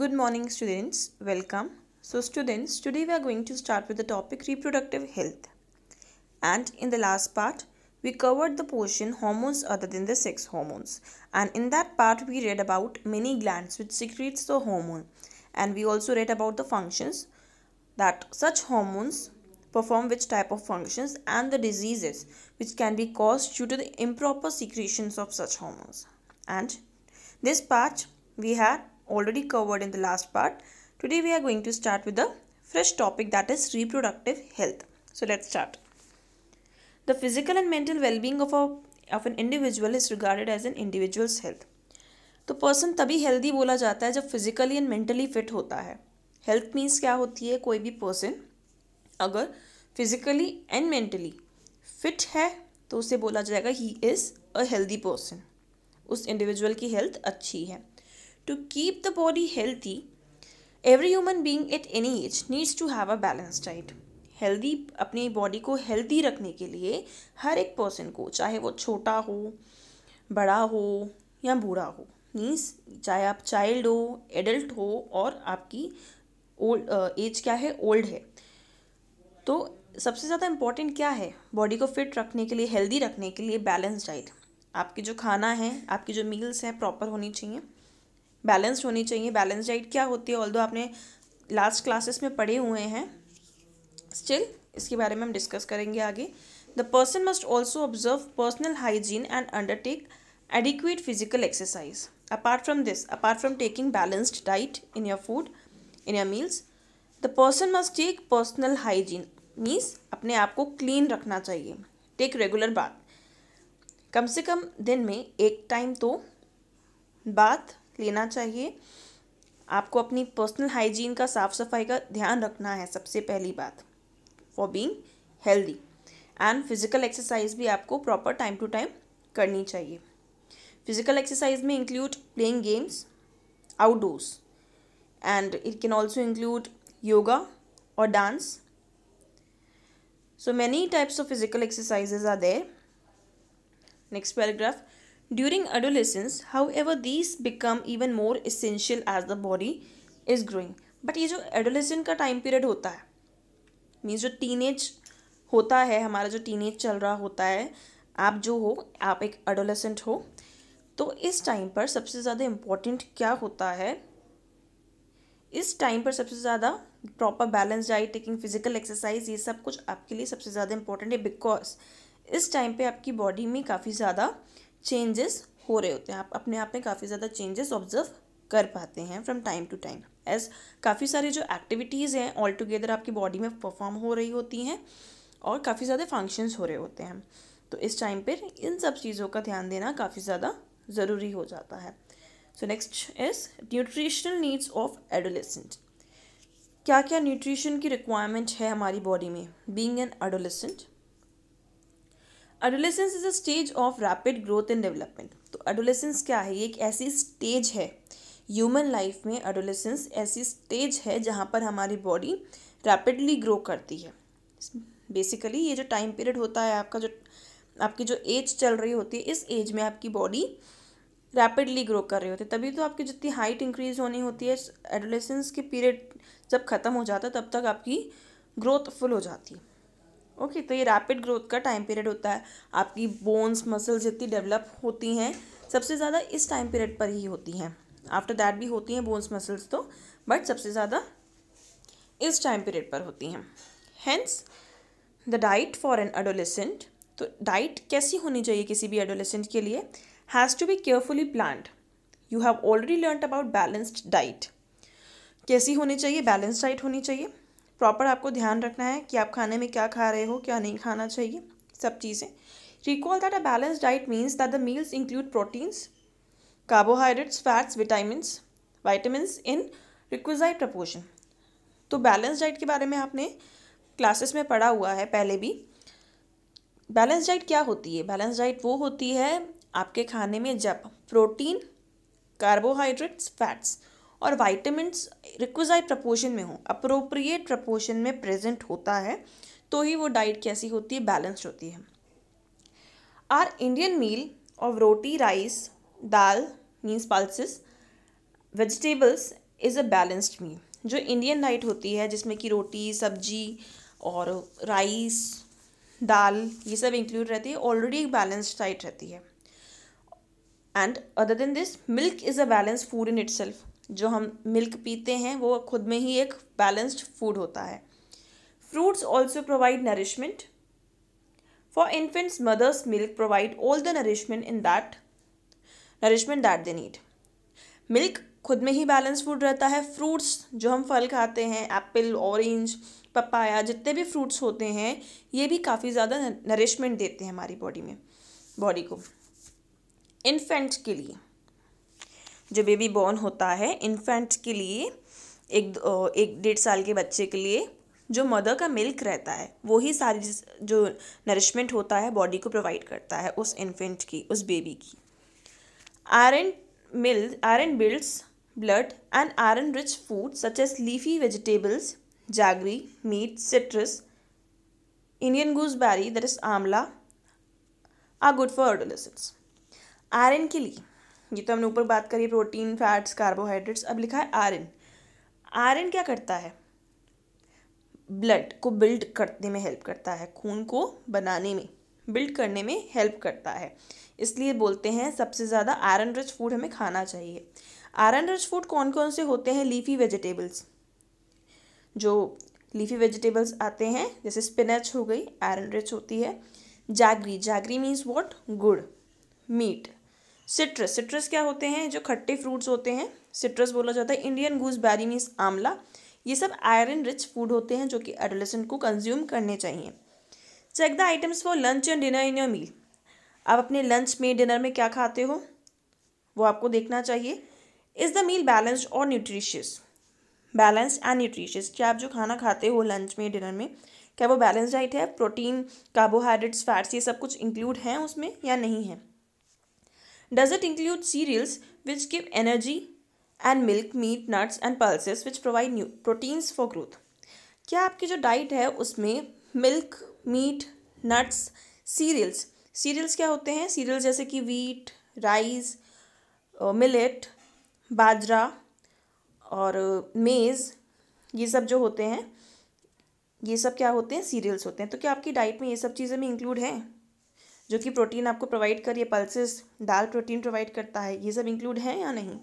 Good morning students, welcome. So students, today we are going to start with the topic reproductive health. And in the last part, we covered the portion hormones other than the sex hormones. And in that part, we read about many glands which secretes the hormone. And we also read about the functions that such hormones perform which type of functions and the diseases which can be caused due to the improper secretions of such hormones. And this part we had already covered in the last part. Today we are going to start with a fresh topic that is reproductive health. So let's start. The physical and mental well-being of, a, of an individual is regarded as an individual's health. तो person तभी healthy बोला जाता है जब physically and mentally fit होता है health means क्या होती है कोई भी पर्सन अगर फिजिकली एंड मेंटली फिट है तो उसे बोला जाएगा ही इज़ अ हेल्दी पर्सन उस इंडिविजुअल की हेल्थ अच्छी है to keep the body healthy every human being at any age needs to have a balance diet healthy अपनी बॉडी को हेल्दी रखने के लिए हर एक पर्सन को चाहे वो छोटा हो बड़ा हो या बूढ़ा हो मीन्स चाहे आप चाइल्ड हो एडल्ट हो और आपकी ओल्ड एज क्या है ओल्ड है तो सबसे ज़्यादा इम्पॉर्टेंट क्या है बॉडी को फिट रखने के लिए हेल्दी रखने के लिए बैलेंस डाइट आपकी जो खाना है आपकी जो मील्स हैं प्रॉपर होनी चाहिए बैलेंस्ड होनी चाहिए बैलेंस डाइट क्या होती है ऑल आपने लास्ट क्लासेस में पढ़े हुए हैं स्टिल इसके बारे में हम डिस्कस करेंगे आगे the person must also observe personal hygiene and undertake adequate physical exercise apart from this apart from taking balanced diet in your food in your meals the person must take personal hygiene means अपने आप को clean रखना चाहिए take regular bath कम से कम दिन में एक time तो बाथ लेना चाहिए आपको अपनी पर्सनल हाइजीन का साफ सफाई का ध्यान रखना है सबसे पहली बात for being healthy and physical exercise भी आपको प्रॉपर टाइम टू टाइम करनी चाहिए फिजिकल एक्सरसाइज में include playing games outdoors and it can also include yoga और dance so many types of physical exercises are there next paragraph During adolescence, however, these become even more essential as the body is growing. But ये जो adolescent का time period होता है means जो teenage होता है हमारा जो teenage चल रहा होता है आप जो हो आप एक adolescent हो तो इस time पर सबसे ज़्यादा important क्या होता है इस टाइम पर सबसे ज़्यादा proper balance diet taking physical exercise ये सब कुछ आपके लिए सबसे ज़्यादा इम्पॉर्टेंट है बिकॉज इस टाइम पे आपकी बॉडी में काफ़ी ज़्यादा चेंजेस हो रहे होते हैं आप अपने आप में काफ़ी ज़्यादा चेंजेस ऑब्जर्व कर पाते हैं from time to time as काफ़ी सारी जो एक्टिविटीज़ हैं ऑल टुगेदर आपकी बॉडी में परफॉर्म हो रही होती हैं और काफ़ी ज़्यादा फंक्शंस हो रहे होते हैं तो इस टाइम पर इन सब चीज़ों का ध्यान देना काफ़ी ज़्यादा ज़रूरी हो जाता है so next is nutritional needs of adolescent क्या क्या न्यूट्रिशन की रिक्वायरमेंट है हमारी बॉडी में being an adolescent adolescence is a stage of rapid growth and development तो एडोलेसेंस क्या है ये एक ऐसी स्टेज है ह्यूमन लाइफ में एडोलेसेंस ऐसी स्टेज है जहाँ पर हमारी बॉडी रैपिडली ग्रो करती है बेसिकली ये जो टाइम पीरियड होता है आपका जो आपकी जो एज चल रही होती है इस एज में आपकी बॉडी रैपिडली ग्रो कर रही होती है तभी तो आपकी जितनी हाइट इंक्रीज होनी होती है एडोलेसेंस के पीरियड जब ख़त्म हो जाता है तब तक आपकी ग्रोथ फुल हो जाती है ओके तो ये रैपिड ग्रोथ का टाइम पीरियड होता है आपकी बोन्स मसल्स जितनी डेवलप होती हैं सबसे ज़्यादा इस टाइम पीरियड पर ही होती हैं आफ्टर दैट भी होती हैं बोन्स मसल्स तो बट सबसे ज़्यादा इस टाइम पीरियड पर होती हैं hence the diet for an adolescent तो डाइट कैसी होनी चाहिए किसी भी एडोलेसेंट के लिए has to be carefully planned you have already learn about balanced diet कैसी होनी चाहिए बैलेंस डाइट होनी चाहिए प्रॉपर आपको ध्यान रखना है कि आप खाने में क्या खा रहे हो क्या नहीं खाना चाहिए सब चीज़ें recall that a balance diet means that the meals include proteins carbohydrates fats vitamins vitamins in requisite proportion तो बैलेंस डाइट के बारे में आपने क्लासेस में पढ़ा हुआ है पहले भी बैलेंस डाइट क्या होती है बैलेंस डाइट वो होती है आपके खाने में जब प्रोटीन कार्बोहाइड्रेट्स फैट्स और वाइटामस रिक्विजाइट प्रपोर्शन में हो अप्रोप्रिएट प्रपोर्शन में प्रेजेंट होता है तो ही वो डाइट कैसी होती है बैलेंस्ड होती है our Indian meal of roti rice dal means pulses vegetables is a balanced meal जो इंडियन डाइट होती है जिसमें कि रोटी सब्जी और राइस दाल ये सब इंक्लूड रहती है ऑलरेडी एक बैलेंस्ड डाइट रहती है and other than this milk is a balance food in itself जो हम मिल्क पीते हैं वो खुद में ही एक बैलेंस्ड फूड होता है fruits also provide nourishment for infants mothers milk provide all the nourishment in that nourishment that they need milk खुद में ही बैलेंस फूड रहता है फ्रूट्स जो हम फल खाते हैं एप्पल ऑरेंज पपाया जितने भी फ्रूट्स होते हैं ये भी काफ़ी ज़्यादा नरिशमेंट देते हैं हमारी बॉडी में बॉडी को इन्फेंट के लिए जो बेबी बॉर्न होता है इन्फेंट के लिए एक एक डेढ़ साल के बच्चे के लिए जो मदर का मिल्क रहता है वो ही सारी जो नरिशमेंट होता है बॉडी को प्रोवाइड करता है उस इन्फेंट की उस बेबी की आयरन मिल iron builds blood and iron rich food such as leafy vegetables jaggery meat citrus Indian gooseberry that is amla are good for ऑर्डोलिस आयरन के लिए ये तो हमने ऊपर बात करी प्रोटीन फैट्स कार्बोहाइड्रेट्स अब लिखा है आयरन आयरन क्या करता है ब्लड को बिल्ड करने में हेल्प करता है खून को बनाने में बिल्ड करने में हेल्प करता है इसलिए बोलते हैं सबसे ज़्यादा आयरन रिच फूड हमें खाना चाहिए आयरन रिच फूड कौन कौन से होते हैं लीफी वेजिटेबल्स जो लीफी वेजिटेबल्स आते हैं जैसे स्पिनच हो गई आयरन रिच होती है जागरी जागरी मीन्स वॉट गुड़ मीट सिट्रस सिट्रस क्या होते हैं जो खट्टे फ्रूट्स होते हैं सिट्रस बोला जाता है इंडियन बैरी मीन्स आंवला ये सब आयरन रिच फूड होते हैं जो कि एडोलेसेंट को कंज्यूम करने चाहिए check the items for lunch and dinner in your meal आप अपने लंच में डिनर में क्या खाते हो वो आपको देखना चाहिए इज़ द मील बैलेंस्ड और न्यूट्रिशियस बैलेंस्ड एंड न्यूट्रिशियस क्या आप जो खाना खाते हो लंच में डिनर में क्या वो बैलेंस डाइट है प्रोटीन कार्बोहाइड्रेट्स फैट्स ये सब कुछ इंक्लूड हैं उसमें या नहीं है Does it include cereals which give energy and milk, meat, nuts and pulses which provide new proteins for growth? क्या आपकी जो डाइट है उसमें milk meat nuts cereals cereals क्या होते हैं सीरियल्स जैसे कि वीट राइस मिलेट बाजरा और मेज़ uh, ये सब जो होते हैं ये सब क्या होते हैं सीरियल्स होते हैं तो क्या आपकी डाइट में ये सब चीज़ें भी इंक्लूड हैं जो कि प्रोटीन आपको प्रोवाइड करिए पल्सेस दाल प्रोटीन प्रोवाइड करता है ये सब इंक्लूड है या नहीं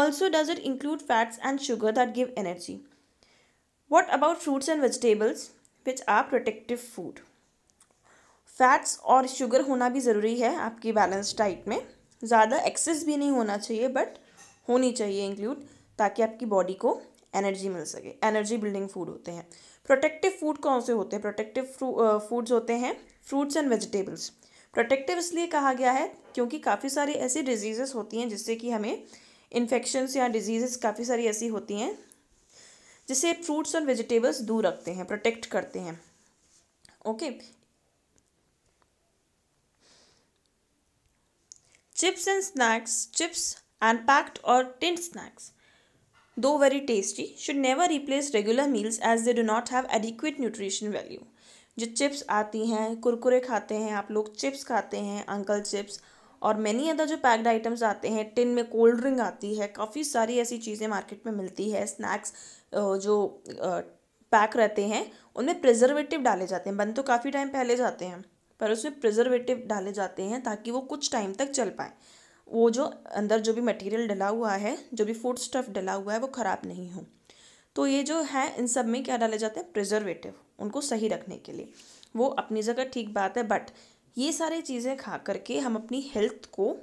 also does it include fats and sugar that give energy what about fruits and vegetables which are protective food fats और शुगर होना भी ज़रूरी है आपकी बैलेंस डाइट में ज़्यादा एक्सेस भी नहीं होना चाहिए बट होनी चाहिए इंक्लूड ताकि आपकी बॉडी को एनर्जी मिल सके एनर्जी बिल्डिंग फूड होते हैं प्रोटेक्टिव फूड कौन से होते हैं प्रोटेक्टिव फूड्स होते हैं फ्रूट्स एंड वेजिटेबल्स प्रोटेक्टिव इसलिए कहा गया है क्योंकि काफ़ी सारी ऐसी डिजीज होती हैं जिससे कि हमें इन्फेक्शन या डिजीज़ेस काफ़ी सारी ऐसी होती हैं जिसे फ्रूट्स और वेजिटेबल्स दूर रखते हैं प्रोटेक्ट करते हैं okay chips and snacks chips and packed और tinned snacks though very tasty should never replace regular meals as they do not have adequate nutrition value जो चिप्स आती हैं कुरकुरे खाते हैं आप लोग चिप्स खाते हैं अंकल चिप्स और मैनी अदर जो पैक्ड आइटम्स आते हैं टिन में कोल्ड ड्रिंक आती है काफ़ी सारी ऐसी चीज़ें मार्केट में मिलती है स्नैक्स जो पैक रहते हैं उनमें प्रिजर्वेटिव डाले जाते हैं बन तो काफ़ी टाइम पहले जाते हैं पर उसमें प्रिजर्वेटिव डाले जाते हैं ताकि वो कुछ टाइम तक चल पाए वो जो अंदर जो भी मटेरियल डला हुआ है जो भी फूड स्टफ़ डला हुआ है वो ख़राब नहीं हो तो ये जो है इन सब में क्या डाले जाते हैं प्रिजर्वेटिव उनको सही रखने के लिए वो अपनी जगह ठीक बात है बट ये सारी चीज़ें खा करके हम अपनी हेल्थ को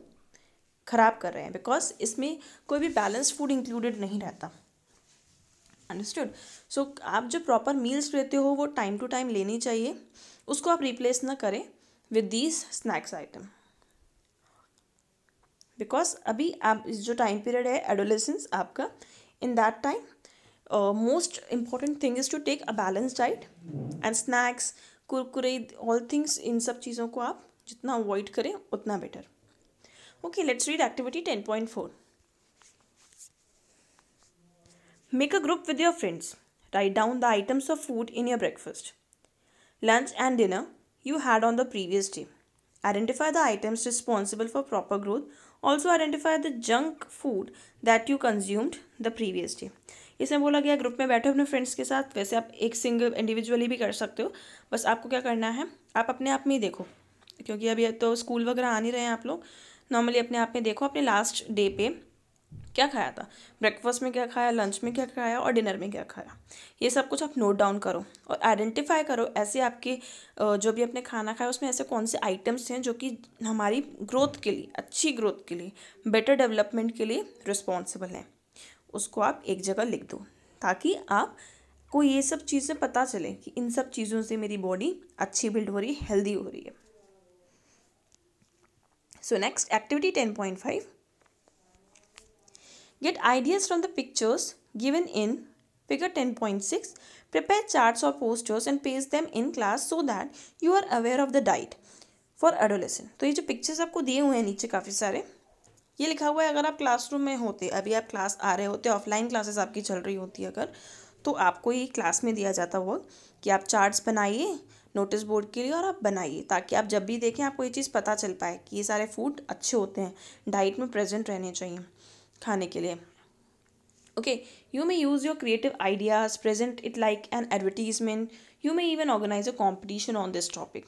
ख़राब कर रहे हैं बिकॉज इसमें कोई भी बैलेंस फूड इंक्लूडेड नहीं रहता अंडरस्टूड सो so, आप जो प्रॉपर मील्स लेते हो वो टाइम टू टाइम लेनी चाहिए उसको आप रिप्लेस ना करें with these snacks item because अभी आप इस जो टाइम पीरियड है एडोलेसेंस आपका in that time uh, most important thing is to take a balanced diet and snacks Kurkure all things इन सब चीज़ों को आप जितना अवॉइड करें उतना better okay let's read activity ten point four make a group with your friends write down the items of in. In your lunch and dinner you had on the previous day. Identify the items responsible for proper growth. Also identify the junk food that you consumed the previous day. इसमें बोला गया group में बैठे अपने friends के साथ वैसे आप एक सिंगल इंडिविजुअली भी कर सकते हो बस आपको क्या करना है आप अपने आप में ही देखो क्योंकि अभी तो स्कूल वगैरह आ नहीं रहे हैं आप लोग नॉर्मली अपने आप में देखो अपने लास्ट डे पे क्या खाया था ब्रेकफास्ट में क्या खाया लंच में क्या खाया और डिनर में क्या खाया ये सब कुछ आप नोट डाउन करो और आइडेंटिफाई करो ऐसे आपके जो भी आपने खाना खाया उसमें ऐसे कौन से आइटम्स हैं जो कि हमारी ग्रोथ के लिए अच्छी ग्रोथ के लिए बेटर डेवलपमेंट के लिए रिस्पॉन्सिबल हैं उसको आप एक जगह लिख दो ताकि आपको ये सब चीज़ें पता चले कि इन सब चीज़ों से मेरी बॉडी अच्छी बिल्ड हो रही है हेल्दी हो रही है so next activity ten point five get ideas from the pictures given in figure ten point six prepare chart और posters and paste them in class so that you are aware of the diet for adolescent तो ये जो pictures आपको दिए हुए हैं नीचे काफ़ी सारे ये लिखा हुआ है अगर आप क्लासरूम में होते अभी आप क्लास आ रहे होते ऑफलाइन क्लासेस आपकी चल रही होती है अगर तो आपको ये क्लास में दिया जाता वर्क कि आप चार्ट्स बनाइए नोटिस बोर्ड के लिए और आप बनाइए ताकि आप जब भी देखें आपको ये चीज़ पता चल पाए कि ये सारे फूड अच्छे होते हैं डाइट में प्रेजेंट रहने चाहिए खाने के लिए okay you may use your creative ideas present it like an advertisement you may even organise a competition on this topic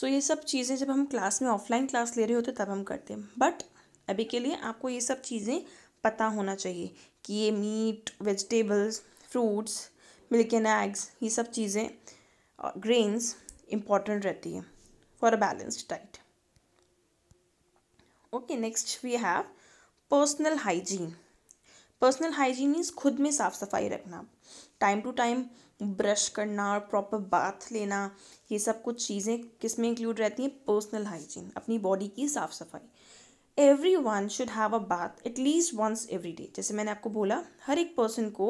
so ये सब चीज़ें जब हम क्लास में ऑफलाइन क्लास ले रहे होते तब हम करते हैं बट अभी के लिए आपको ये सब चीज़ें पता होना चाहिए कि ये meat vegetables fruits milk and eggs ये सब चीज़ें ग्रेन्स इम्पॉर्टेंट रहती है for a balanced diet okay next we have personal hygiene personal hygiene means खुद में साफ़ सफाई रखना टाइम टू टाइम ब्रश करना और प्रॉपर बाथ लेना ये सब कुछ चीज़ें किस में इंक्लूड रहती हैं पर्सनल हाइजीन अपनी बॉडी की साफ़ सफाई every one should have a bath at least once every day जैसे मैंने आपको बोला हर एक पर्सन को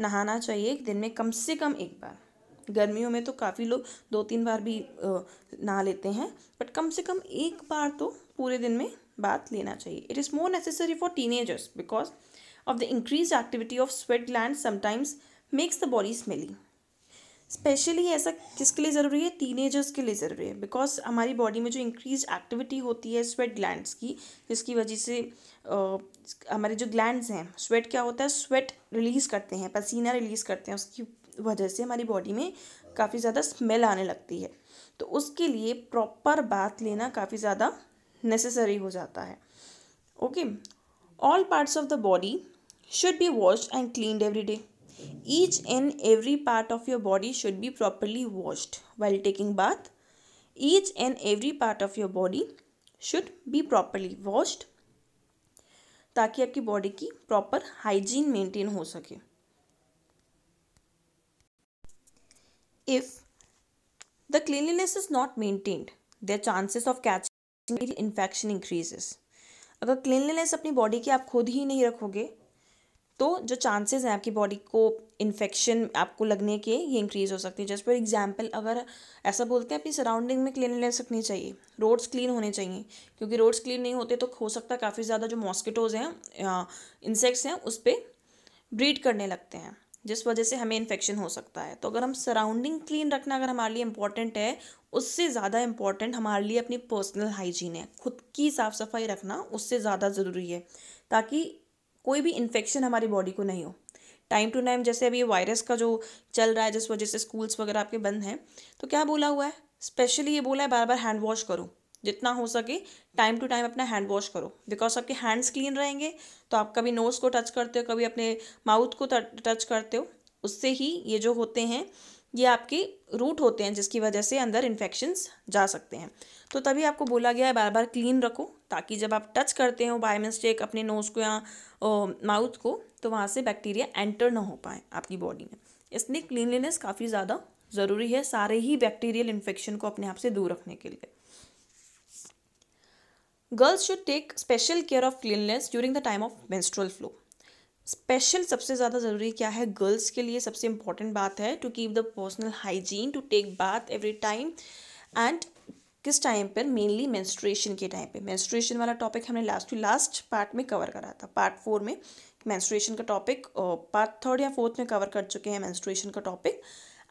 नहाना चाहिए एक दिन में कम से कम एक बार गर्मियों में तो काफ़ी लोग दो तीन बार भी नहा लेते हैं बट कम से कम एक बार तो पूरे दिन में बात लेना चाहिए it is more necessary for teenagers because of the increase activity of sweat glands sometimes makes the body smelly specially ऐसा किसके लिए ज़रूरी है एजर्स के लिए ज़रूरी है बिकॉज हमारी बॉडी में जो इंक्रीज एक्टिविटी होती है स्वेट ग्लैंड की जिसकी वजह से हमारे जो ग्लैंड हैं स्वेट क्या होता है स्वेट रिलीज़ करते हैं पसीना रिलीज़ करते हैं उसकी वजह से हमारी बॉडी में काफ़ी ज़्यादा स्मेल आने लगती है तो उसके लिए प्रॉपर बाथ लेना काफ़ी ज़्यादा नेसेसरी हो जाता है okay all parts of the body should be wash and cleaned every day each and every part of your body should be properly washed well taking bath each and every part of your body should be properly washed ताकि आपकी बॉडी की proper hygiene maintain हो सके if the cleanliness is not maintained the chances of catching infection increases अगर cleanliness अपनी body की आप खुद ही नहीं रखोगे तो जो चांसेस हैं आपकी बॉडी को इन्फेक्शन आपको लगने के ये इंक्रीज़ हो सकती है जस्ट फॉर एग्जांपल अगर ऐसा बोलते हैं अपनी सराउंडिंग में ले रखनी चाहिए रोड्स क्लीन होने चाहिए क्योंकि रोड्स क्लीन नहीं होते तो हो सकता है काफ़ी ज़्यादा जो मॉस्किटोज़ हैं इंसेक्ट्स हैं उस पर ब्रीड करने लगते हैं जिस वजह से हमें इन्फेक्शन हो सकता है तो अगर हम सराउंडिंग क्लीन रखना अगर हमारे लिए इम्पॉर्टेंट है उससे ज़्यादा इम्पॉर्टेंट हमारे लिए अपनी पर्सनल हाइजीन है खुद की साफ़ सफाई रखना उससे ज़्यादा ज़रूरी है ताकि कोई भी इन्फेक्शन हमारी बॉडी को नहीं हो टाइम टू टाइम जैसे अभी वायरस का जो चल रहा है जिस वजह से स्कूल्स वगैरह आपके बंद हैं तो क्या बोला हुआ है स्पेशली ये बोला है बार बार हैंड वॉश करो जितना हो सके टाइम टू टाइम अपना हैंड वॉश करो बिकॉज आपके हैंड्स क्लीन रहेंगे तो आप कभी नोज़ को टच करते हो कभी अपने माउथ को टच करते हो उससे ही ये जो होते हैं ये आपके रूट होते हैं जिसकी वजह से अंदर इन्फेक्शंस जा सकते हैं तो तभी आपको बोला गया है बार बार क्लीन रखो ताकि जब आप टच करते हो बाय मिस्टेक अपने नोज़ को या माउथ को तो वहाँ से बैक्टीरिया एंटर ना हो पाए आपकी बॉडी में इसलिए क्लीनलीनेस काफ़ी ज़्यादा ज़रूरी है सारे ही बैक्टीरियल इन्फेक्शन को अपने आप से दूर रखने के लिए girls should take special care of cleanness during the time of menstrual flow special सबसे ज़्यादा ज़रूरी क्या है गर्ल्स के लिए सबसे इम्पॉर्टेंट बात है to keep the personal hygiene to take bath every time and किस टाइम पर मेनली मेंस्ट्रुएशन के टाइम पे मेंस्ट्रुएशन वाला टॉपिक हमने लास्ट टू लास्ट पार्ट में कवर करा था पार्ट फोर में मेंस्ट्रुएशन का टॉपिक पार्ट थर्ड या फोर्थ में कवर कर चुके हैं मेंस्ट्रुएशन का टॉपिक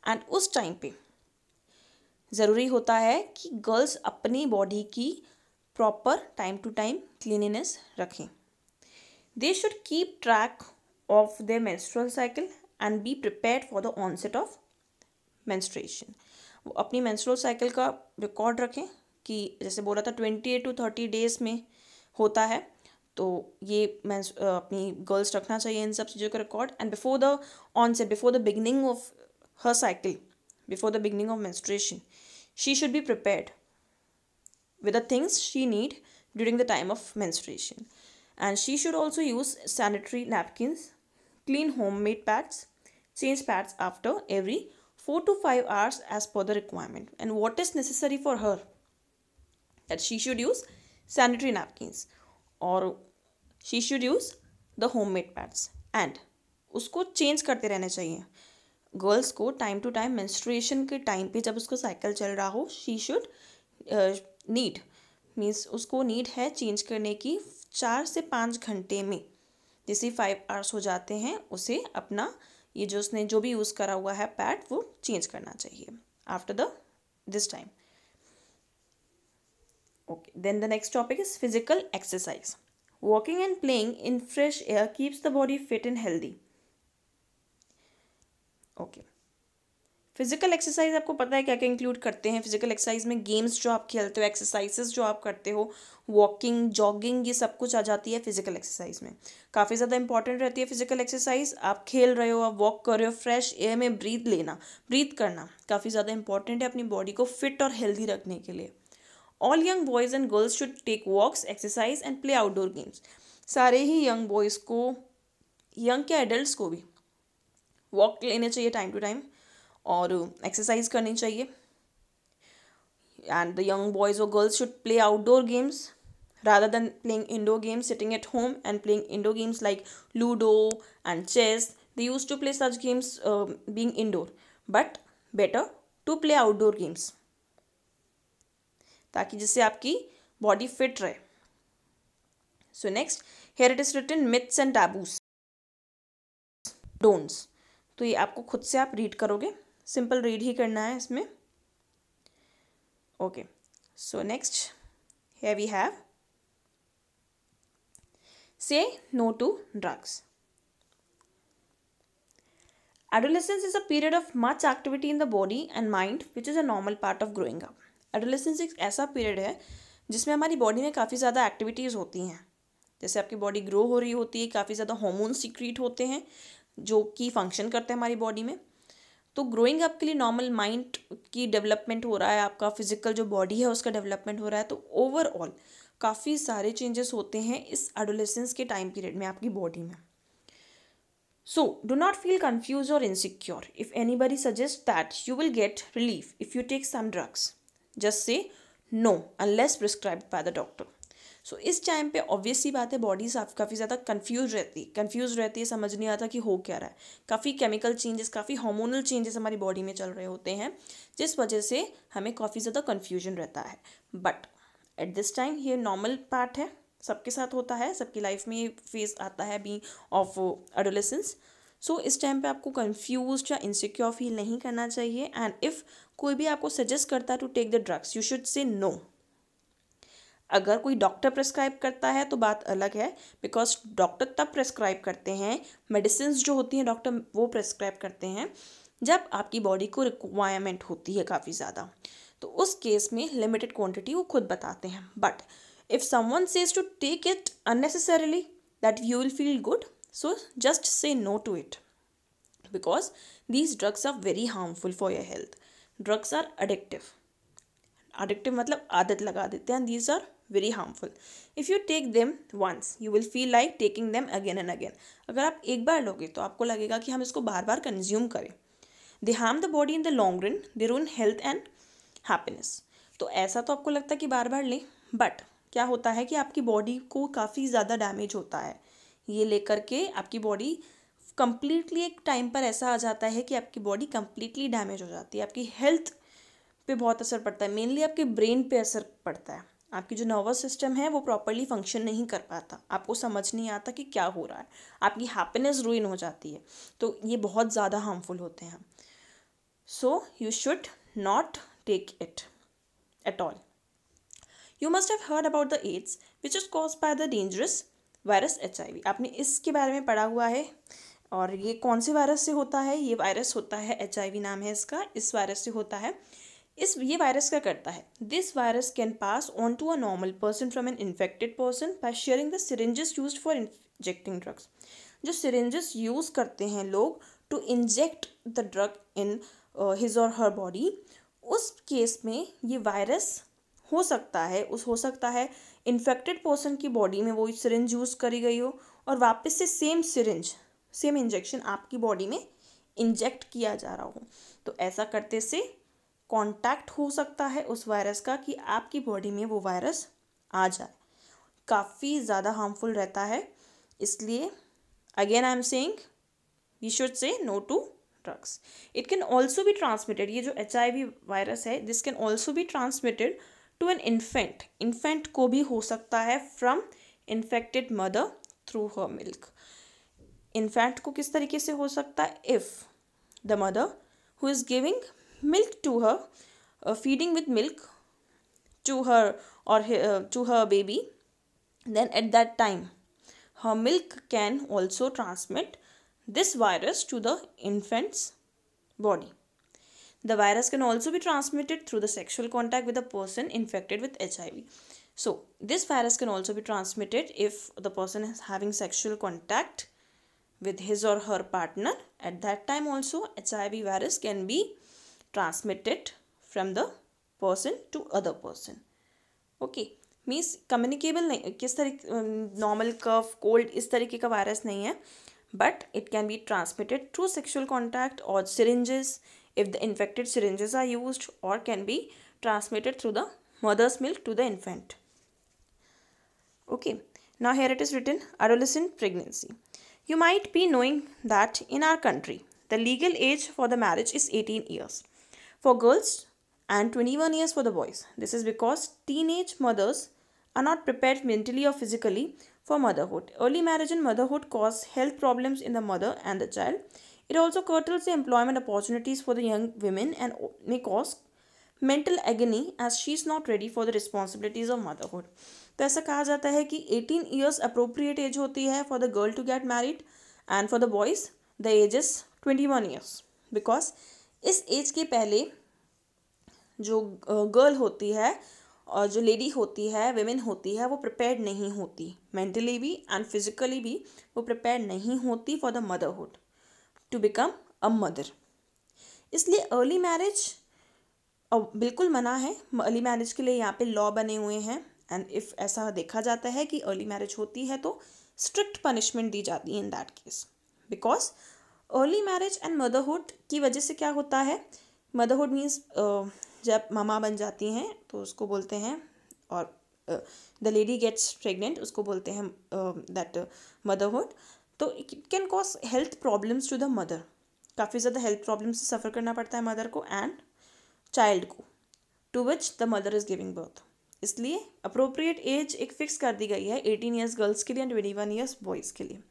एंड उस टाइम पे ज़रूरी होता है कि गर्ल्स अपनी बॉडी की proper time to time cleanliness रखें they should keep track of their menstrual cycle and be prepare for the onset of menstruation वो अपनी मैंस्ट्रल साइकिल का रिकॉर्ड रखें कि जैसे बोला था twenty eight to thirty days में होता है तो ये मैं अपनी गर्ल्स रखना चाहिए इन सब चीज़ों का record and before the on onset before the beginning of her cycle before the beginning of menstruation she should be prepared with the things she need during the time of menstruation and she should also use sanitary napkins, clean homemade pads, change pads after every 4 to 5 hours as per the requirement. And what is necessary for her? That she should use sanitary napkins or she should use the homemade pads and and उसको change करते रहने चाहिए girls को time to time menstruation के time पे जब उसको cycle चल रहा हो शी शुड नीड मीन्स उसको नीड है चेंज करने की चार से पाँच घंटे में जैसे फाइव आवर्स हो जाते हैं उसे अपना ये जो उसने जो भी यूज़ करा हुआ है पैड वो चेंज करना चाहिए after the this time okay then the next topic is physical exercise walking and playing in fresh air keeps the body fit and healthy okay physical exercise आपको पता है क्या क्या इंक्लूड करते हैं फिजिकल एक्सरसाइज में गेम्स जो आप खेलते हो एक्सरसाइजेस जो आप करते हो वॉकिंग जॉगिंग ये सब कुछ आ जाती है फिजिकल एक्सरसाइज में काफ़ी ज़्यादा इंपॉर्टेंट रहती है फिजिकल एक्सरसाइज आप खेल रहे हो आप वॉक कर रहे हो फ्रेश एयर में ब्रीथ लेना ब्रीथ करना काफ़ी ज़्यादा इंपॉर्टेंट है अपनी बॉडी को फिट और हेल्दी रखने के लिए all young boys and girls should take walks exercise and play outdoor games सारे ही यंग बॉयज़ को यंग के एडल्ट को भी वॉक लेने चाहिए टाइम टू टाइम और एक्सरसाइज करनी चाहिए एंड द यंग बॉयज़ और girls should play outdoor games rather than playing indoor games sitting at home and playing indoor games like ludo and chess they use to play such games being indoor but better to play outdoor games ताकि जिससे आपकी body fit रहे so next here it is written myths and taboos don'ts तो ये आपको खुद से आप रीड करोगे सिंपल रीड ही करना है इसमें okay so next here we have say no to drugs Adolescence is a period of much activity in the body and mind, which is a normal part of growing up. Adolescence एक ऐसा period है जिसमें हमारी body में काफ़ी ज़्यादा activities होती हैं जैसे आपकी बॉडी ग्रो हो रही होती है काफ़ी ज़्यादा हॉर्मोन्स सीक्रीट होते हैं जो कि फंक्शन करते हैं हमारी बॉडी में तो ग्रोइंग अप के लिए नॉर्मल माइंड की डेवलपमेंट हो रहा है आपका फिजिकल जो बॉडी है उसका डेवलपमेंट हो रहा है तो ओवरऑल काफ़ी सारे चेंजेस होते हैं इस एडोलेसेंस के टाइम पीरियड में आपकी बॉडी में so do not feel confuse और insecure if anybody suggest that you will get relief if you take some drugs just say no unless prescribe by the doctor so इस time पे obviously बात है body काफ़ी ज़्यादा confuse रहती है confuse रहती है समझ नहीं आता कि हो क्या रहा है काफ़ी केमिकल चेंजेस काफ़ी हार्मोनल चेंजेस हमारी बॉडी में चल रहे होते हैं जिस वजह से हमें काफ़ी ज़्यादा कन्फ्यूजन रहता है बट एट दिस टाइम ये नॉर्मल पार्ट है सबके साथ होता है सबकी लाइफ में फेस आता है बी ऑफ एडोलेसेंस सो इस टाइम पे आपको कंफ्यूज या इनसिक्योर फील नहीं करना चाहिए एंड इफ़ कोई भी आपको सजेस्ट करता है to take the drugs you should say no अगर कोई डॉक्टर प्रेस्क्राइब करता है तो बात अलग है बिकॉज डॉक्टर तब प्रेस्क्राइब करते हैं मेडिसिन जो होती हैं डॉक्टर वो प्रेस्क्राइब करते हैं जब आपकी बॉडी को रिक्वायरमेंट होती है काफ़ी ज़्यादा तो उस केस में लिमिटेड क्वांटिटी वो खुद बताते हैं but if someone says to take it unnecessarily that you will feel good so just say no to it because these drugs are very harmful for your health drugs are addictive addictive मतलब आदत लगा देते हैं these are very harmful if you take them once you will feel like taking them again and again अगर आप एक बार लोगे तो आपको लगेगा कि हम इसको बार बार कंज्यूम करें they harm the body in the long run their own health and happiness तो ऐसा तो आपको लगता है कि बार बार लें बट क्या होता है कि आपकी बॉडी को काफ़ी ज़्यादा डैमेज होता है ये लेकर के आपकी बॉडी कम्प्लीटली एक टाइम पर ऐसा आ जाता है कि आपकी बॉडी कम्प्लीटली डैमेज हो जाती है आपकी हेल्थ पे बहुत असर पड़ता है मेनली आपके ब्रेन पे असर पड़ता है आपकी जो नर्वस सिस्टम है वो प्रॉपरली फंक्शन नहीं कर पाता आपको समझ नहीं आता कि क्या हो रहा है आपकी हैप्पीनेस रुइन हो जाती है तो ये बहुत ज़्यादा हार्मफुल होते हैं so you should not take it at all you must have heard about the AIDS which is cause by the dangerous virus H I V आपने इसके बारे में पढ़ा हुआ है और ये कौन से वायरस से होता है ये वायरस होता है एच आई वी नाम है इसका इस वायरस से होता है इस ये वायरस क्या करता है this virus can pass on to a normal person from an infected person by sharing the syringes use for injecting drugs जो सिरेंजेस यूज़ करते हैं लोग to inject the drug in his और हर बॉडी उस case में ये virus हो सकता है उस हो सकता है इन्फेक्टेड पर्सन की बॉडी में वो सिरिंज यूज़ करी गई हो और वापस से सेम सिरिंज सेम इंजेक्शन आपकी बॉडी में इंजेक्ट किया जा रहा हो तो ऐसा करते से कांटेक्ट हो सकता है उस वायरस का कि आपकी बॉडी में वो वायरस आ जाए काफ़ी ज़्यादा हार्मफुल रहता है इसलिए again I am saying we should say no to drugs it can also be transmitted ये जो एच वायरस है this can also be transmitted to an infant infant को भी हो सकता है from infected mother through her milk infant को किस तरीके से हो सकता है if the mother who is giving milk to her uh, feeding with milk to her or uh, to her baby then at that time her milk can also transmit this virus to the infant's body the virus can also be transmitted through the sexual contact with a person infected with hiv so this virus can also be transmitted if the person is having sexual contact with his or her partner at that time also hiv virus can be transmitted from the person to other person okay means communicable नहीं किस तरीके normal cough cold इस तरीके का virus नहीं है but it can be transmitted through sexual contact or syringes if the infected syringes are used or can be transmitted through the mother's milk to the infant okay now here it is written adolescent pregnancy you might be knowing that in our country the legal age for the marriage is 18 years for girls and 21 years for the boys. This is because teenage mothers are not prepared mentally or physically for motherhood. Early marriage and motherhood cause health problems in the mother and the child. It also curtails the employment opportunities for the young women and may cause mental agony as she is not ready for the responsibilities of motherhood. तो ऐसा कहा जाता है कि eighteen years appropriate age होती है for the girl to get married, and for the boys, the age is twenty-one years because इस age के पहले जो गर्ल होती है और जो लेडी होती है वेमेन होती है वो प्रिपेयर नहीं होती मेंटली भी एंड फिजिकली भी वो प्रिपेयर नहीं होती for the motherhood to become a mother इसलिए अर्ली मैरिज बिल्कुल मना है अर्ली मैरिज के लिए यहाँ पे लॉ बने हुए हैं एंड इफ़ ऐसा देखा जाता है कि अर्ली मैरिज होती है तो स्ट्रिक्ट पनिशमेंट दी जाती है in that case because early marriage and motherhood की वजह से क्या होता है मदरहुड मीन्स जब मामा बन जाती हैं तो उसको बोलते हैं और द लेडी गेट्स प्रेगनेंट उसको बोलते हैं दैट मदरहुड तो it can cause health problems to the mother काफ़ी ज़्यादा हेल्थ प्रॉब्लम्स से सफ़र करना पड़ता है मदर को एंड चाइल्ड को to which the mother is giving birth इसलिए अप्रोप्रिएट एज एक फिक्स कर दी गई है एटीन ईयर्स गर्ल्स के लिए and twenty one years boys के लिए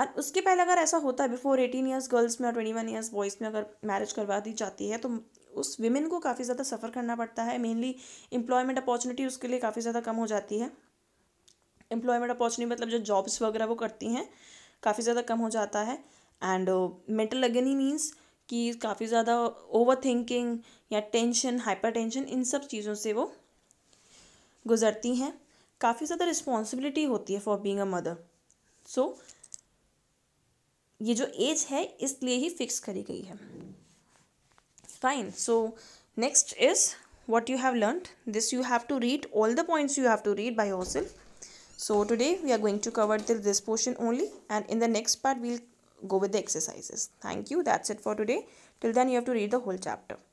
एंड उसके पहले अगर ऐसा होता है बिफोर एटीन ईयर्स गर्ल्स में और ट्वेंटी वन ईयर्स बॉयज़ में अगर मैरिज करवा दी जाती है तो उस विमेन को काफ़ी ज़्यादा सफ़र करना पड़ता है मेनली एम्प्लॉयमेंट अपॉर्चुनिटी उसके लिए काफ़ी ज़्यादा कम हो जाती है एम्प्लॉयमेंट अपॉर्चुनिटी मतलब जो जॉब्स वगैरह वो करती हैं काफ़ी ज़्यादा कम हो जाता है एंड मेंटल uh, ही मीन्स कि काफ़ी ज़्यादा ओवर थिंकिंग या टेंशन हाइपर टेंशन इन सब चीज़ों से वो गुजरती हैं काफ़ी ज़्यादा रिस्पॉन्सिबिलिटी होती है for being a mother so ये जो एज है इसलिए ही फिक्स करी गई है fine so next is what you have learn this you have to read all the points you have to read by yourself so today we are going to cover दिल this portion only and in the next part we'll go with the exercises thank you that's it for today till then you have to read the whole chapter